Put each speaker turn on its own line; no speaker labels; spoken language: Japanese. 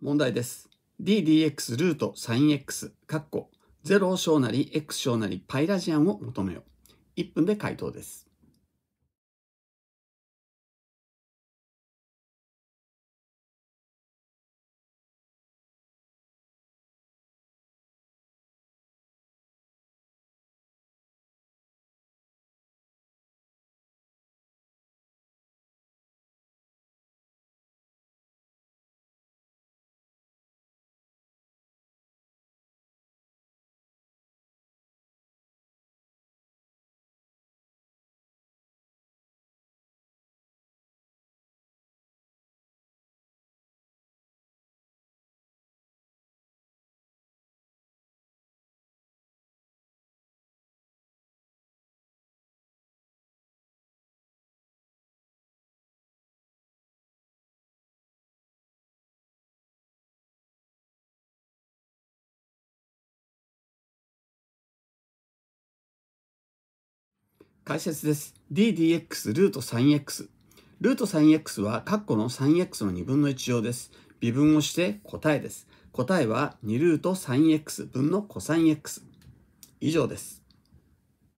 問題です。ddx ルート sinx カッコ0小なり x 小なりパイラジアンを求めよ。1分で回答です。解説です。ddx
ルート 3x。ルート 3x は括弧の 3x の2分の1乗です。
微分をして答えです。答えは2ルート 3x 分の cosx。
以上です。